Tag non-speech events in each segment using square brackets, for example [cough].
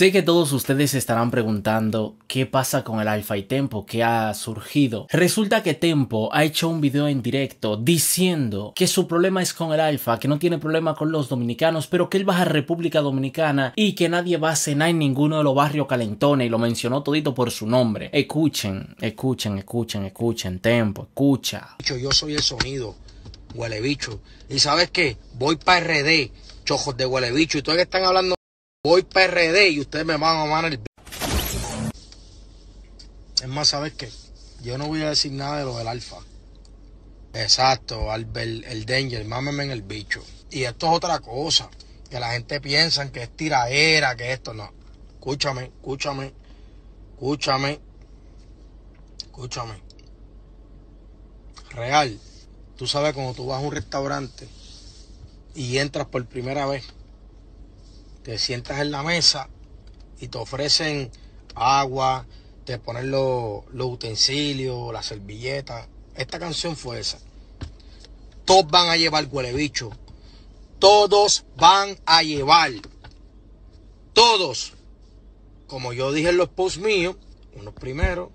Sé que todos ustedes estarán preguntando qué pasa con el Alfa y Tempo que ha surgido. Resulta que Tempo ha hecho un video en directo diciendo que su problema es con el Alfa, que no tiene problema con los dominicanos, pero que él va a República Dominicana y que nadie va a cenar en ninguno de los barrios calentones y lo mencionó todito por su nombre. Escuchen, escuchen, escuchen, escuchen, Tempo, escucha. Yo soy el sonido, huele ¿Y sabes qué? Voy para RD, chojos de huele y todos que están hablando Voy PRD y ustedes me van a mamar el... Es más, ¿sabes qué? Yo no voy a decir nada de lo del alfa. Exacto, Albert, el danger, mámeme en el bicho. Y esto es otra cosa, que la gente piensa que es tiraera, que esto no. Escúchame, escúchame, escúchame, escúchame. Real, tú sabes cuando tú vas a un restaurante y entras por primera vez te sientas en la mesa y te ofrecen agua, te ponen los, utensilios, la servilletas. Esta canción fue esa. Todos van a llevar huele bicho. Todos van a llevar. Todos. Como yo dije en los posts míos, unos primero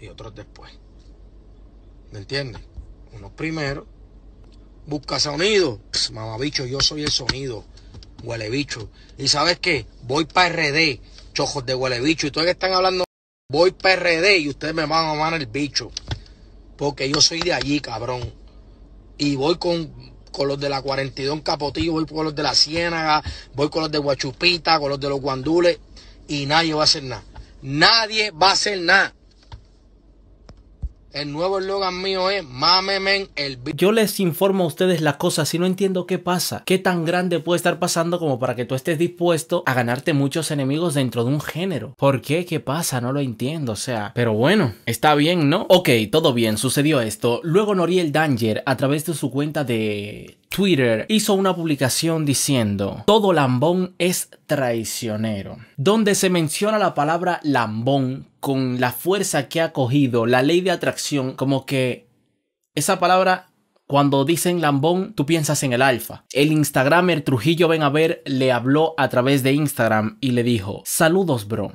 y otros después. ¿Me entiendes? Unos primero. Busca sonido. Mamá mamabicho, yo soy el sonido bicho, Y sabes qué, voy para RD, chojos de bicho, Y todos que están hablando, voy para RD y ustedes me van a mamar el bicho. Porque yo soy de allí, cabrón. Y voy con, los de la 42 Capotillo, voy con los de la Ciénaga, voy con los de Guachupita, con los de los Guandules. Y nadie va a hacer nada. Nadie va a hacer nada. El nuevo mío es Mamemen el Yo les informo a ustedes la cosa si no entiendo qué pasa. ¿Qué tan grande puede estar pasando como para que tú estés dispuesto a ganarte muchos enemigos dentro de un género? ¿Por qué? ¿Qué pasa? No lo entiendo. O sea, pero bueno, está bien, ¿no? Ok, todo bien, sucedió esto. Luego Noriel Danger, a través de su cuenta de Twitter hizo una publicación diciendo, todo lambón es traicionero, donde se menciona la palabra lambón con la fuerza que ha cogido la ley de atracción, como que esa palabra cuando dicen lambón, tú piensas en el alfa. El Instagramer Trujillo Ven a ver le habló a través de Instagram y le dijo, saludos bro,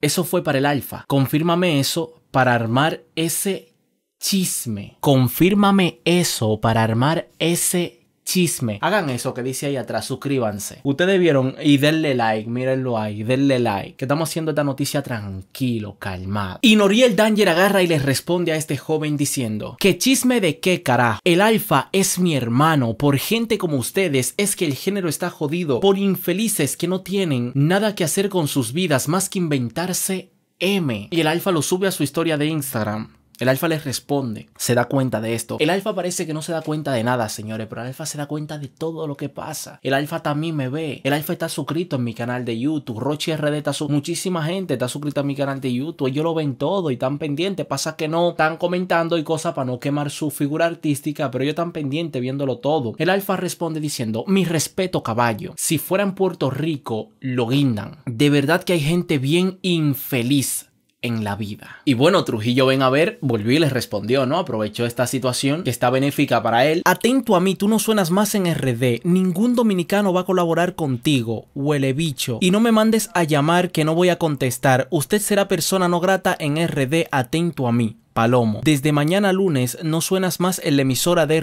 eso fue para el alfa. Confírmame eso para armar ese chisme. Confírmame eso para armar ese chisme. Hagan eso que dice ahí atrás, suscríbanse. Ustedes vieron y denle like, mírenlo ahí, denle like. Que estamos haciendo esta noticia tranquilo, calmado. Y Noriel Danger agarra y les responde a este joven diciendo, ¿qué chisme de qué carajo? El alfa es mi hermano, por gente como ustedes es que el género está jodido, por infelices que no tienen nada que hacer con sus vidas más que inventarse M. Y el alfa lo sube a su historia de Instagram. El alfa les responde, se da cuenta de esto. El alfa parece que no se da cuenta de nada, señores, pero el alfa se da cuenta de todo lo que pasa. El alfa también me ve. El alfa está suscrito en mi canal de YouTube. Rochi RD está suscrito. Muchísima gente está suscrito a mi canal de YouTube. Ellos lo ven todo y están pendientes. Pasa que no están comentando y cosas para no quemar su figura artística, pero ellos están pendientes viéndolo todo. El alfa responde diciendo, mi respeto caballo. Si fuera en Puerto Rico, lo guindan. De verdad que hay gente bien infeliz en la vida. Y bueno, Trujillo ven a ver, volvió y les respondió, ¿no? Aprovechó esta situación que está benéfica para él. Atento a mí, tú no suenas más en RD, ningún dominicano va a colaborar contigo, huele bicho. Y no me mandes a llamar que no voy a contestar, usted será persona no grata en RD, atento a mí. Palomo. Desde mañana lunes no suenas más en la emisora de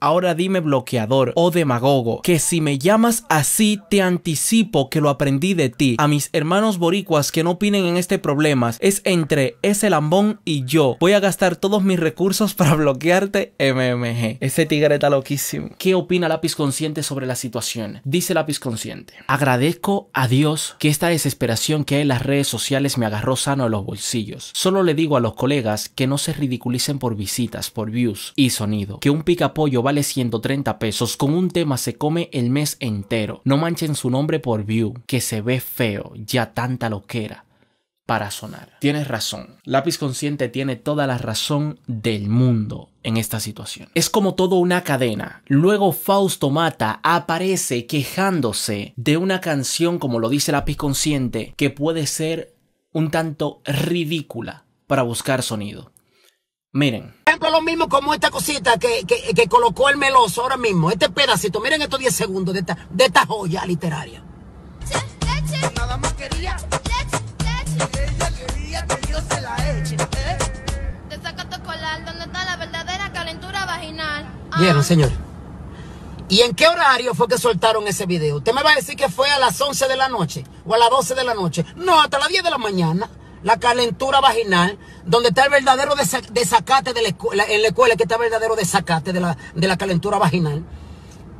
ahora dime bloqueador o demagogo, que si me llamas así te anticipo que lo aprendí de ti. A mis hermanos boricuas que no opinen en este problema, es entre ese lambón y yo. Voy a gastar todos mis recursos [laughs] para bloquearte MMG. Ese tigre está loquísimo. ¿Qué opina Lápiz Consciente sobre la situación? Dice Lápiz Consciente. Agradezco a Dios que esta desesperación que hay en las redes sociales me agarró sano a los bolsillos. Solo le digo a los colegas que no se ridiculicen por visitas, por views y sonido. Que un pollo vale 130 pesos, con un tema se come el mes entero. No manchen su nombre por view, que se ve feo, ya tanta loquera para sonar. Tienes razón. Lápiz Consciente tiene toda la razón del mundo en esta situación. Es como toda una cadena. Luego Fausto Mata aparece quejándose de una canción, como lo dice Lápiz Consciente, que puede ser un tanto ridícula para buscar sonido. Miren. Por ejemplo, lo mismo como esta cosita que, colocó el meloso ahora mismo. Este pedacito, miren estos 10 segundos de esta, joya literaria. Nada Vieron, señor. ¿Y en qué horario fue que soltaron ese video? Usted me va a decir que fue a las 11 de la noche o a las 12 de la noche. No, hasta las 10 de la mañana la calentura vaginal, donde está el verdadero desacate de la en la escuela que está el verdadero desacate de la, de la calentura vaginal.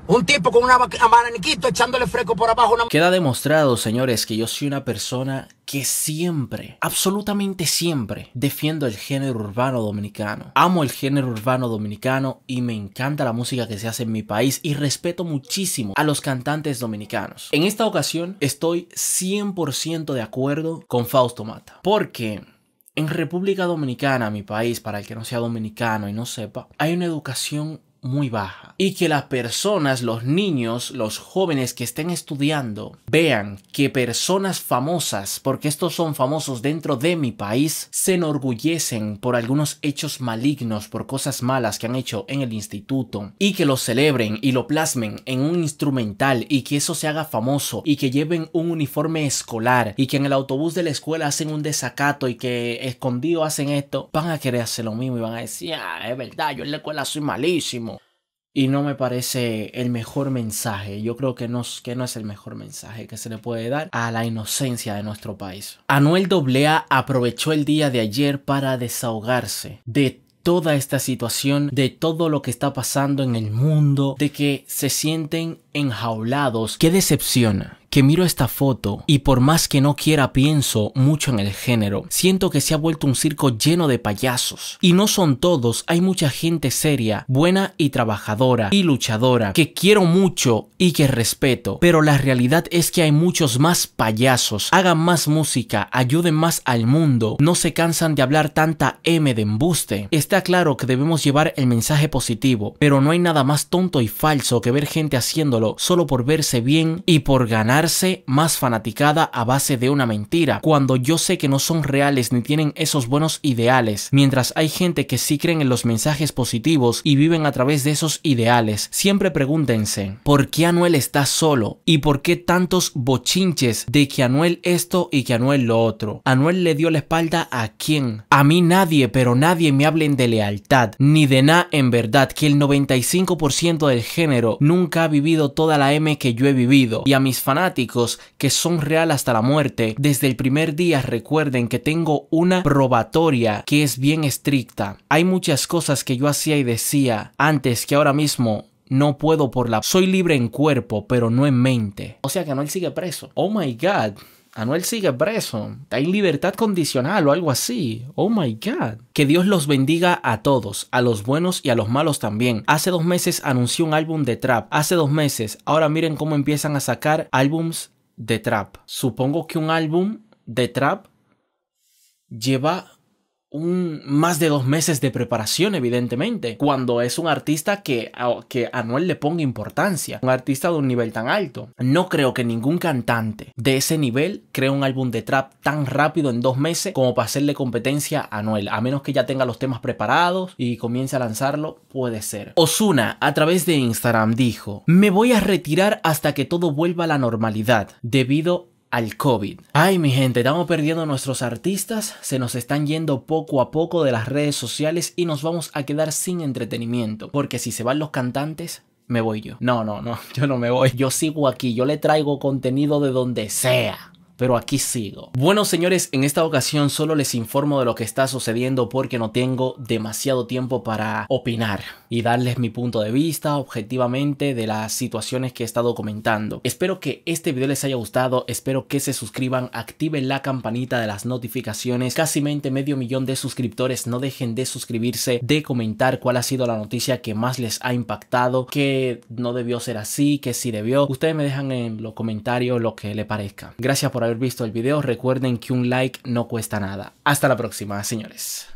Un tipo con una mananiquito echándole freco por abajo. Queda demostrado, señores, que yo soy una persona que siempre, absolutamente siempre, defiendo el género urbano dominicano. Amo el género urbano dominicano y me encanta la música que se hace en mi país y respeto muchísimo a los cantantes dominicanos. En esta ocasión estoy 100% de acuerdo con Fausto Mata, porque... En República Dominicana, mi país, para el que no sea dominicano y no sepa, hay una educación muy baja y que las personas, los niños, los jóvenes que estén estudiando vean que personas famosas, porque estos son famosos dentro de mi país, se enorgullecen por algunos hechos malignos, por cosas malas que han hecho en el instituto y que lo celebren y lo plasmen en un instrumental y que eso se haga famoso y que lleven un uniforme escolar y que en el autobús de la escuela hacen un desacato y que escondido hacen esto, van a querer hacer lo mismo y van a decir, ah, es verdad, yo en la escuela soy malísimo y no me parece el mejor mensaje. Yo creo que no, que no es el mejor mensaje que se le puede dar a la inocencia de nuestro país. Anuel Doblea aprovechó el día de ayer para desahogarse de toda esta situación, de todo lo que está pasando en el mundo, de que se sienten enjaulados. Qué decepción que miro esta foto y por más que no quiera pienso mucho en el género. Siento que se ha vuelto un circo lleno de payasos. Y no son todos, hay mucha gente seria, buena y trabajadora y luchadora, que quiero mucho y que respeto. Pero la realidad es que hay muchos más payasos. Hagan más música, ayuden más al mundo, no se cansan de hablar tanta M de embuste. Está claro que debemos llevar el mensaje positivo, pero no hay nada más tonto y falso que ver gente haciendo solo por verse bien y por ganarse más fanaticada a base de una mentira, cuando yo sé que no son reales ni tienen esos buenos ideales, mientras hay gente que sí creen en los mensajes positivos y viven a través de esos ideales. Siempre pregúntense, ¿por qué Anuel está solo? ¿Y por qué tantos bochinches de que Anuel esto y que Anuel lo otro? ¿Anuel le dio la espalda a quién? A mí nadie, pero nadie me hablen de lealtad, ni de nada en verdad, que el 95% del género nunca ha vivido toda la M que yo he vivido. Y a mis fanáticos, que son real hasta la muerte, desde el primer día recuerden que tengo una probatoria que es bien estricta. Hay muchas cosas que yo hacía y decía antes que ahora mismo no puedo por la... Soy libre en cuerpo, pero no en mente. O sea que no él sigue preso. Oh my god. Anuel sigue preso, está en libertad condicional o algo así. Oh my god. Que Dios los bendiga a todos, a los buenos y a los malos también. Hace dos meses anunció un álbum de trap, hace dos meses, ahora miren cómo empiezan a sacar álbums de trap. Supongo que un álbum de trap lleva un más de dos meses de preparación, evidentemente, cuando es un artista que a, Noel le ponga importancia, un artista de un nivel tan alto. No creo que ningún cantante de ese nivel cree un álbum de trap tan rápido en dos meses como para hacerle competencia a Noel, a menos que ya tenga los temas preparados y comience a lanzarlo, puede ser. Osuna, a través de Instagram, dijo, me voy a retirar hasta que todo vuelva a la normalidad, debido a al COVID. Ay, mi gente, estamos perdiendo a nuestros artistas, se nos están yendo poco a poco de las redes sociales y nos vamos a quedar sin entretenimiento, porque si se van los cantantes, me voy yo. No, no, no, [laughs] yo no me voy. Yo sigo aquí, yo le traigo contenido de donde sea pero aquí sigo. Bueno señores, en esta ocasión solo les informo de lo que está sucediendo porque no tengo demasiado tiempo para opinar y darles mi punto de vista objetivamente de las situaciones que he estado comentando. Espero que este video les haya gustado, espero que se suscriban, activen la campanita de las notificaciones, casi medio millón de suscriptores, no dejen de suscribirse, de comentar cuál ha sido la noticia que más les ha impactado, que no debió ser así, que sí debió. Ustedes me dejan en los comentarios lo que le parezca. Gracias por haber visto el video. Recuerden que un like no cuesta nada. Hasta la próxima, señores.